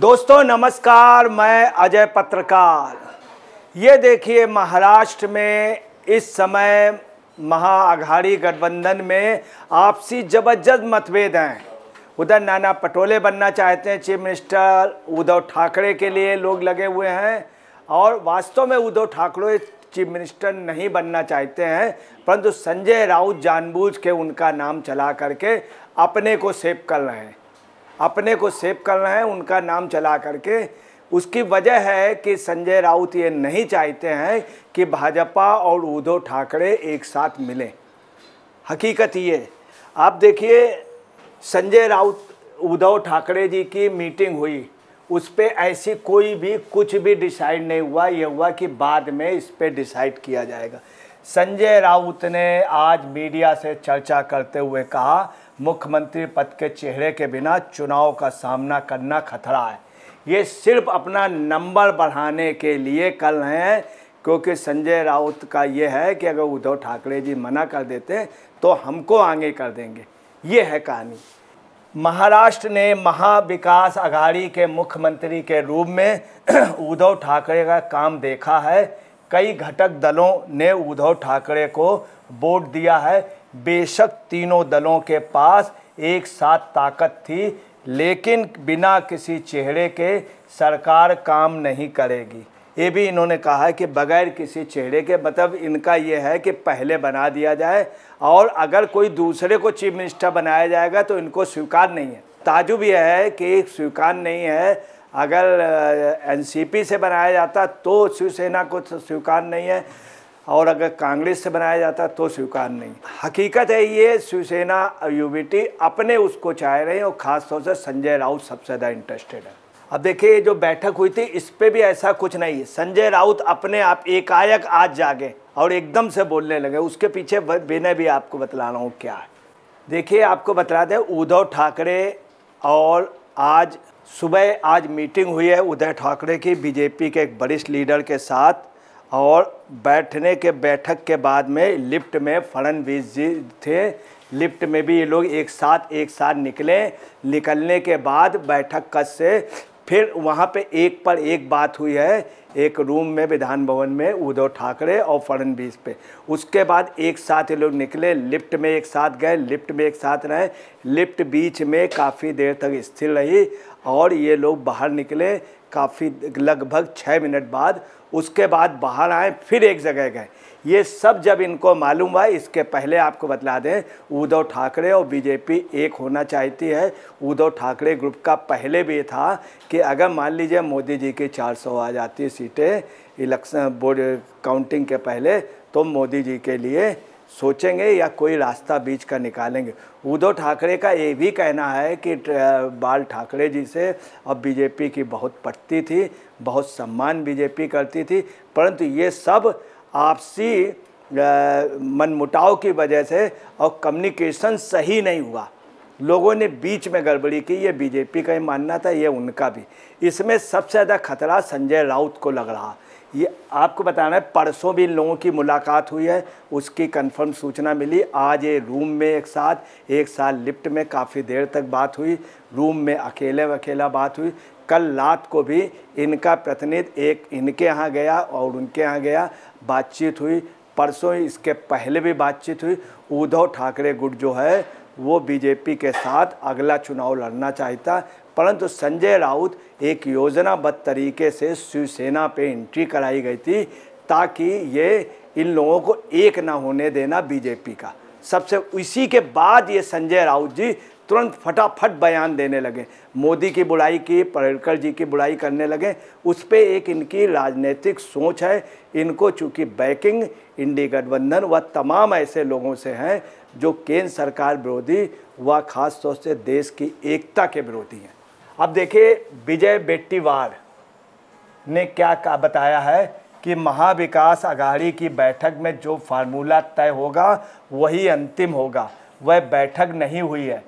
दोस्तों नमस्कार मैं अजय पत्रकार ये देखिए महाराष्ट्र में इस समय महाअघाड़ी गठबंधन में आपसी जबरदस्त मतभेद हैं उधर नाना पटोले बनना चाहते हैं चीफ मिनिस्टर उद्धव ठाकरे के लिए लोग लगे हुए हैं और वास्तव में उद्धव ठाकरे चीफ मिनिस्टर नहीं बनना चाहते हैं परंतु संजय राउत जानबूझ के उनका नाम चला करके अपने को सेव कर रहे हैं अपने को सेव करना है उनका नाम चला करके उसकी वजह है कि संजय राउत ये नहीं चाहते हैं कि भाजपा और उद्धव ठाकरे एक साथ मिलें हकीकत ये आप देखिए संजय राउत उद्धव ठाकरे जी की मीटिंग हुई उस पर ऐसी कोई भी कुछ भी डिसाइड नहीं हुआ यह हुआ कि बाद में इस पर डिसाइड किया जाएगा संजय राउत ने आज मीडिया से चर्चा करते हुए कहा मुख्यमंत्री पद के चेहरे के बिना चुनाव का सामना करना खतरा है ये सिर्फ अपना नंबर बढ़ाने के लिए कर रहे हैं क्योंकि संजय राउत का ये है कि अगर उद्धव ठाकरे जी मना कर देते तो हमको आगे कर देंगे ये है कहानी महाराष्ट्र ने महाविकास अघाड़ी के मुख्यमंत्री के रूप में उद्धव ठाकरे का काम देखा है कई घटक दलों ने उद्धव ठाकरे को वोट दिया है बेशक तीनों दलों के पास एक साथ ताकत थी लेकिन बिना किसी चेहरे के सरकार काम नहीं करेगी ये भी इन्होंने कहा है कि बगैर किसी चेहरे के मतलब इनका ये है कि पहले बना दिया जाए और अगर कोई दूसरे को चीफ मिनिस्टर बनाया जाएगा तो इनको स्वीकार नहीं है ताजुब यह है कि स्वीकार नहीं है अगर एनसीपी से बनाया जाता तो शिवसेना को तो स्वीकार नहीं है और अगर कांग्रेस से बनाया जाता तो स्वीकार नहीं हकीकत है ये शिवसेना यू अपने उसको चाह रहे हैं और ख़ासतौर से संजय राउत सबसे ज़्यादा इंटरेस्टेड है अब देखिए ये जो बैठक हुई थी इस पर भी ऐसा कुछ नहीं है संजय राउत अपने आप एकाएक आज जागे और एकदम से बोलने लगे उसके पीछे बिना भी आपको बतला रहा हूँ क्या है देखिए आपको बता दें उद्धव ठाकरे और आज सुबह आज मीटिंग हुई है उदय ठाकरे की बीजेपी के एक वरिष्ठ लीडर के साथ और बैठने के बैठक के बाद में लिफ्ट में फड़नवीस जी थे लिफ्ट में भी ये लोग एक साथ एक साथ निकले निकलने के बाद बैठक कस से फिर वहाँ पे एक पर एक बात हुई है एक रूम में विधान भवन में उद्धव ठाकरे और फडनवीस पे उसके बाद एक साथ ये लोग निकले लिफ्ट में एक साथ गए लिफ्ट में एक साथ रहे लिफ्ट बीच में काफ़ी देर तक स्थिर रही और ये लोग बाहर निकले काफ़ी लगभग छः मिनट बाद उसके बाद बाहर आए फिर एक जगह गए ये सब जब इनको मालूम हुआ इसके पहले आपको बतला दें उद्धव ठाकरे और बीजेपी एक होना चाहती है उद्धव ठाकरे ग्रुप का पहले भी था कि अगर मान लीजिए मोदी जी की 400 आ जाती सीटें इलेक्शन बोर्ड काउंटिंग के पहले तो मोदी जी के लिए सोचेंगे या कोई रास्ता बीच का निकालेंगे उद्धव ठाकरे का ये भी कहना है कि बाल ठाकरे जी से अब बीजेपी की बहुत पटती थी बहुत सम्मान बीजेपी करती थी परंतु ये सब आपसी मनमुटाव की वजह से और कम्युनिकेशन सही नहीं हुआ लोगों ने बीच में गड़बड़ी की ये बीजेपी का ही मानना था ये उनका भी इसमें सबसे ज़्यादा खतरा संजय राउत को लग रहा ये आपको बताना है परसों भी इन लोगों की मुलाकात हुई है उसकी कंफर्म सूचना मिली आज ये रूम में एक साथ एक साथ लिफ्ट में काफ़ी देर तक बात हुई रूम में अकेले अकेला बात हुई कल रात को भी इनका प्रतिनिधि एक इनके यहाँ गया और उनके यहाँ गया बातचीत हुई परसों इसके पहले भी बातचीत हुई उद्धव ठाकरे गुट जो है वो बीजेपी के साथ अगला चुनाव लड़ना चाहता परंतु संजय राउत एक योजनाबद्ध तरीके से शिवसेना पे एंट्री कराई गई थी ताकि ये इन लोगों को एक ना होने देना बीजेपी का सबसे इसी के बाद ये संजय राउत जी तुरंत फटाफट बयान देने लगे मोदी की बुराई की पर्रिकर जी की बुराई करने लगे उस पर एक इनकी राजनीतिक सोच है इनको चूंकि बैकिंग इंडी गठबंधन व तमाम ऐसे लोगों से हैं जो केंद्र सरकार विरोधी व खासतौर से देश की एकता के विरोधी हैं अब देखिए विजय बेट्टीवार ने क्या कहा बताया है कि महाविकास आघाड़ी की बैठक में जो फार्मूला तय होगा वही अंतिम होगा वह बैठक नहीं हुई है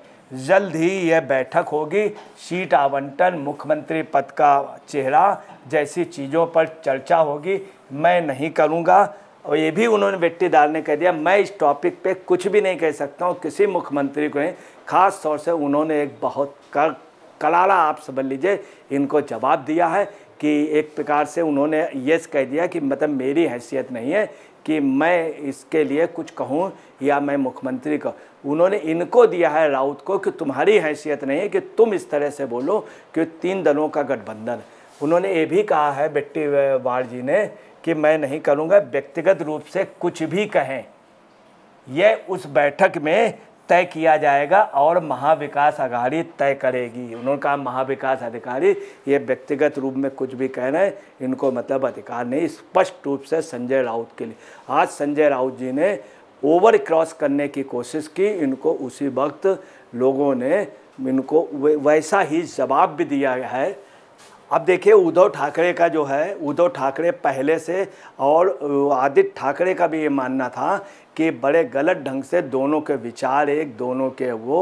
जल्द ही यह बैठक होगी सीट आवंटन मुख्यमंत्री पद का चेहरा जैसी चीज़ों पर चर्चा होगी मैं नहीं करूँगा और ये भी उन्होंने दाल ने कह दिया मैं इस टॉपिक पे कुछ भी नहीं कह सकता हूँ किसी मुख्यमंत्री को नहीं खास तौर से उन्होंने एक बहुत कड़क कलाला आप समझ लीजिए इनको जवाब दिया है कि एक प्रकार से उन्होंने यस कह दिया कि मतलब मेरी हैसियत नहीं है कि मैं इसके लिए कुछ कहूँ या मैं मुख्यमंत्री का उन्होंने इनको दिया है राउत को कि तुम्हारी हैसियत नहीं है कि तुम इस तरह से बोलो कि तीन दलों का गठबंधन उन्होंने ये भी कहा है बेट्टी वाड़ जी ने कि मैं नहीं करूँगा व्यक्तिगत रूप से कुछ भी कहें यह उस बैठक में तय किया जाएगा और महाविकास अघाड़ी तय करेगी उन्होंने कहा महाविकास अधिकारी ये व्यक्तिगत रूप में कुछ भी कह रहे हैं इनको मतलब अधिकार नहीं स्पष्ट रूप से संजय राउत के लिए आज संजय राउत जी ने ओवर क्रॉस करने की कोशिश की इनको उसी वक्त लोगों ने इनको वैसा ही जवाब भी दिया है अब देखिए उद्धव ठाकरे का जो है उद्धव ठाकरे पहले से और आदित्य ठाकरे का भी ये मानना था कि बड़े गलत ढंग से दोनों के विचार एक दोनों के वो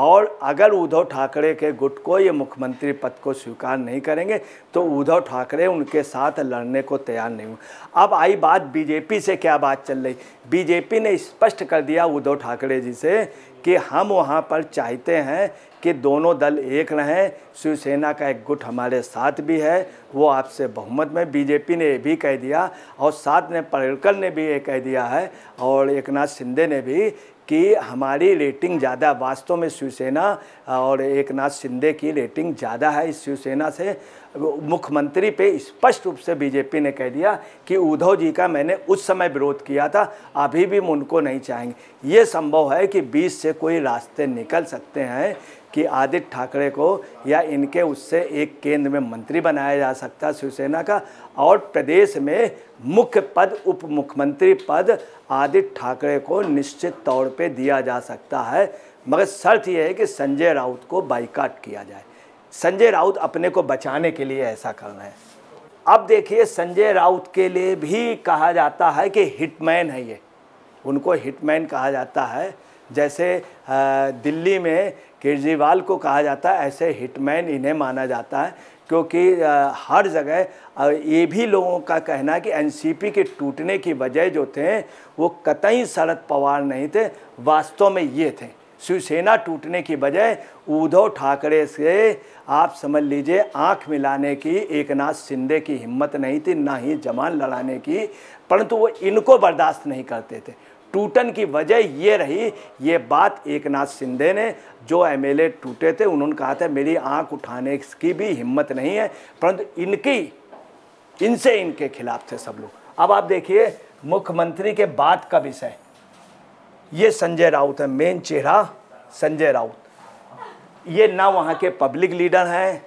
और अगर उद्धव ठाकरे के गुट को ये मुख्यमंत्री पद को स्वीकार नहीं करेंगे तो उद्धव ठाकरे उनके साथ लड़ने को तैयार नहीं हुए अब आई बात बीजेपी से क्या बात चल रही बीजेपी ने स्पष्ट कर दिया उद्धव ठाकरे जी से कि हम वहाँ पर चाहते हैं कि दोनों दल एक रहें शिवसेना का एक गुट हमारे साथ भी है वो आपसे बहुमत में बीजेपी ने ये भी कह दिया और साथ में पर्रिकर ने भी ये कह दिया है और एक नाथ शिंदे ने भी कि हमारी रेटिंग ज़्यादा वास्तव में शिवसेना और एक नाथ शिंदे की रेटिंग ज़्यादा है इस शिवसेना से मुख्यमंत्री पे स्पष्ट रूप से बीजेपी ने कह दिया कि उद्धव जी का मैंने उस समय विरोध किया था अभी भी हम उनको नहीं चाहेंगे ये संभव है कि बीच से कोई रास्ते निकल सकते हैं कि आदित्य ठाकरे को या इनके उससे एक केंद्र में मंत्री बनाया जा सकता शिवसेना का और प्रदेश में मुख्य पद उप मुख्यमंत्री पद आदित्य ठाकरे को निश्चित तौर पे दिया जा सकता है मगर शर्त यह है कि संजय राउत को बाइकाट किया जाए संजय राउत अपने को बचाने के लिए ऐसा कर रहे हैं अब देखिए संजय राउत के लिए भी कहा जाता है कि हिटमैन है ये उनको हिटमैन कहा जाता है जैसे दिल्ली में केजरीवाल को कहा जाता है ऐसे हिटमैन इन्हें माना जाता है क्योंकि हर जगह ये भी लोगों का कहना है कि एनसीपी के टूटने की वजह जो थे वो कतई शरद पवार नहीं थे वास्तव में ये थे शिवसेना टूटने की बजाय उद्धव ठाकरे से आप समझ लीजिए आंख मिलाने की एक नाथ शिंदे की हिम्मत नहीं थी ना ही जमान लड़ाने की परंतु वो इनको बर्दाश्त नहीं करते थे टूटन की वजह ये रही ये बात एक नाथ शिंदे ने जो एमएलए टूटे थे उन्होंने कहा था मेरी आंख उठाने की भी हिम्मत नहीं है परंतु इनकी इनसे इनके खिलाफ थे सब लोग अब आप देखिए मुख्यमंत्री के बाद का विषय ये संजय राउत है मेन चेहरा संजय राउत ये ना वहाँ के पब्लिक लीडर हैं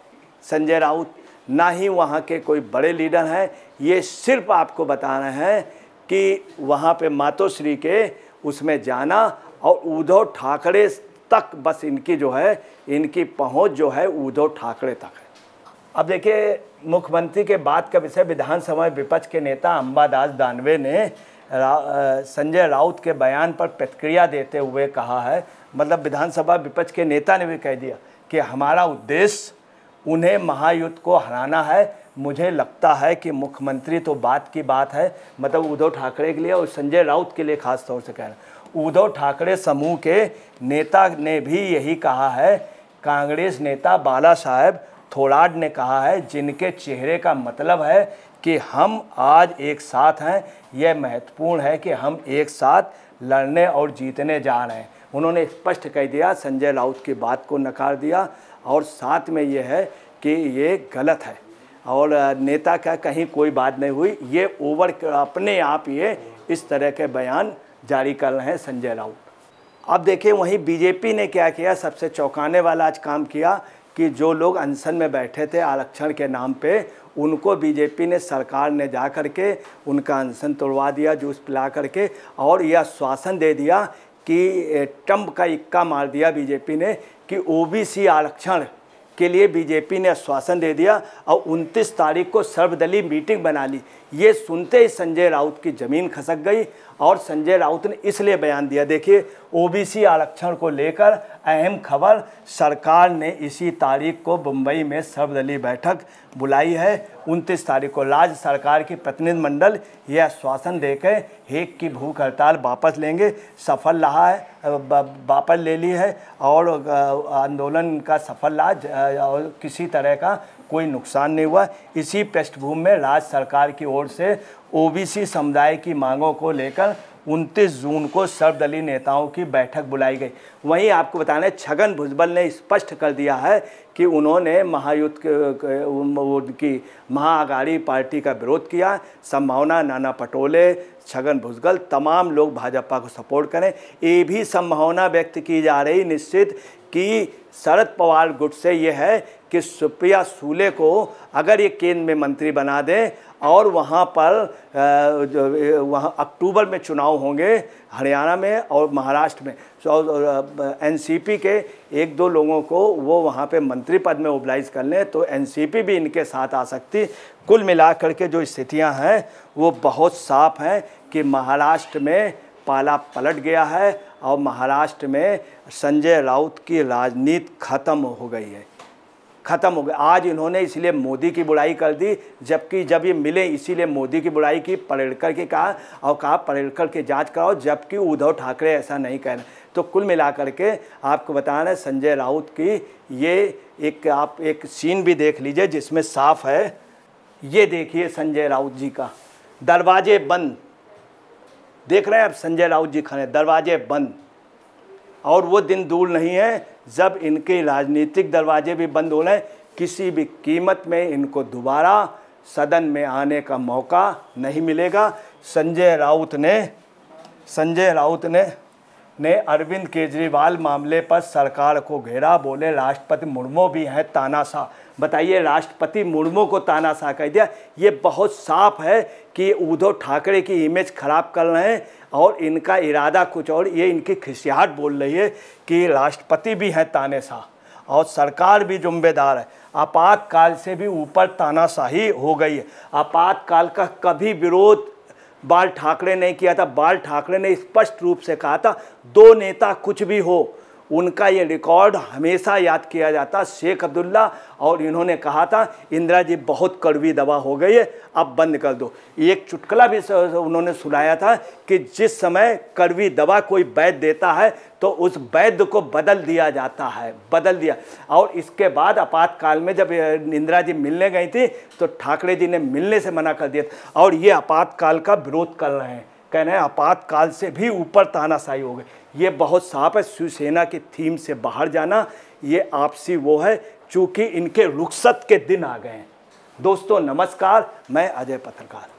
संजय राउत ना ही वहाँ के कोई बड़े लीडर हैं ये सिर्फ आपको बता रहे हैं कि वहाँ पे मातोश्री के उसमें जाना और उद्धव ठाकरे तक बस इनकी जो है इनकी पहुँच जो है उद्धव ठाकरे तक है अब देखिए मुख्यमंत्री के बात का विषय विधानसभा में विपक्ष के नेता अम्बादास दानवे ने रा, संजय राउत के बयान पर प्रतिक्रिया देते हुए कहा है मतलब विधानसभा विपक्ष के नेता ने भी कह दिया कि हमारा उद्देश्य उन्हें महायुद्ध को हराना है मुझे लगता है कि मुख्यमंत्री तो बात की बात है मतलब उद्धव ठाकरे के लिए और संजय राउत के लिए खास तौर से रहे उद्धव ठाकरे समूह के नेता ने भी यही कहा है कांग्रेस नेता बाला साहेब थोराड ने कहा है जिनके चेहरे का मतलब है कि हम आज एक साथ हैं यह महत्वपूर्ण है कि हम एक साथ लड़ने और जीतने जा रहे हैं उन्होंने स्पष्ट कह दिया संजय राउत की बात को नकार दिया और साथ में यह है कि ये गलत है और नेता का कहीं कोई बात नहीं हुई ये ओवर अपने आप ये इस तरह के बयान जारी कर रहे हैं संजय राउत अब देखिए वहीं बीजेपी ने क्या किया सबसे चौंकाने वाला आज काम किया कि जो लोग अनशन में बैठे थे आरक्षण के नाम पे उनको बीजेपी ने सरकार ने जा कर के उनका अनशन तोड़वा दिया जूस पिला करके और यह आश्वासन दे दिया कि ट्रंप का इक्का मार दिया बीजेपी ने कि ओबीसी आरक्षण के लिए बीजेपी ने आश्वासन दे दिया और 29 तारीख को सर्वदलीय मीटिंग बना ली ये सुनते ही संजय राउत की ज़मीन खसक गई और संजय राउत ने इसलिए बयान दिया देखिए ओबीसी आरक्षण को लेकर अहम खबर सरकार ने इसी तारीख को मुंबई में सर्वदलीय बैठक बुलाई है उनतीस तारीख को राज्य सरकार की प्रतिनिधिमंडल यह आश्वासन देकर हेक की भूख हड़ताल वापस लेंगे सफल रहा है वापस ले ली है और आंदोलन का सफल रहा किसी तरह का कोई नुकसान नहीं हुआ इसी पृष्ठभूमि में राज्य सरकार की ओर से ओबीसी समुदाय की मांगों को लेकर 29 जून को सर्वदलीय नेताओं की बैठक बुलाई गई वहीं आपको बताना है छगन भुजबल ने स्पष्ट कर दिया है कि उन्होंने महायुद्ध की महाआघाड़ी पार्टी का विरोध किया संभावना नाना पटोले छगन भुजगल तमाम लोग भाजपा को सपोर्ट करें ये भी संभावना व्यक्त की जा रही निश्चित कि शरद पवार गुट से यह है कि सुप्रिया सूले को अगर ये केंद्र में मंत्री बना दें और वहाँ पर वहाँ अक्टूबर में चुनाव होंगे हरियाणा में और महाराष्ट्र में एनसीपी के एक दो लोगों को वो वहाँ पे मंत्री पद में ओबलाइज कर लें तो एनसीपी भी इनके साथ आ सकती कुल मिलाकर के जो स्थितियाँ हैं वो बहुत साफ हैं कि महाराष्ट्र में पाला पलट गया है और महाराष्ट्र में संजय राउत की राजनीति ख़त्म हो गई है ख़त्म हो गई आज इन्होंने इसलिए मोदी की बुराई कर दी जबकि जब ये मिले इसीलिए मोदी की बुराई की पर्यटकर के कहा और कहा पर्यटकर के जांच कराओ जबकि उद्धव ठाकरे ऐसा नहीं कह रहे तो कुल मिलाकर के आपको बता रहे संजय राउत की ये एक आप एक सीन भी देख लीजिए जिसमें साफ है ये देखिए संजय राउत जी का दरवाजे बंद देख रहे हैं आप संजय राउत जी खड़े दरवाजे बंद और वो दिन दूर नहीं है जब इनके राजनीतिक दरवाजे भी बंद हो रहे किसी भी कीमत में इनको दोबारा सदन में आने का मौका नहीं मिलेगा संजय राउत ने संजय राउत ने ने अरविंद केजरीवाल मामले पर सरकार को घेरा बोले राष्ट्रपति मुर्मू भी हैं तानाशाह बताइए राष्ट्रपति मुर्मू को तानाशाह कह दिया ये बहुत साफ है कि उद्धव ठाकरे की इमेज खराब कर रहे हैं और इनका इरादा कुछ और ये इनकी खिसियाहट बोल रही है कि राष्ट्रपति भी हैं तानाशाह और सरकार भी जुम्मेदार है आपातकाल से भी ऊपर तानाशाही हो गई है आपातकाल का कभी विरोध बाल ठाकरे ने किया था बाल ठाकरे ने स्पष्ट रूप से कहा था दो नेता कुछ भी हो उनका ये रिकॉर्ड हमेशा याद किया जाता शेख अब्दुल्ला और इन्होंने कहा था इंदिरा जी बहुत कड़वी दवा हो गई है अब बंद कर दो एक चुटकला भी उन्होंने सुनाया था कि जिस समय कड़वी दवा कोई वैद्य देता है तो उस वैद्य को बदल दिया जाता है बदल दिया और इसके बाद आपातकाल में जब इंदिरा जी मिलने गई थी तो ठाकरे जी ने मिलने से मना कर दिया और ये आपातकाल का विरोध कर रहे हैं कहना है आपातकाल से भी ऊपर तानाशाही हो गई ये बहुत साफ है शिवसेना की थीम से बाहर जाना ये आपसी वो है चूँकि इनके रुख्सत के दिन आ गए हैं दोस्तों नमस्कार मैं अजय पत्रकार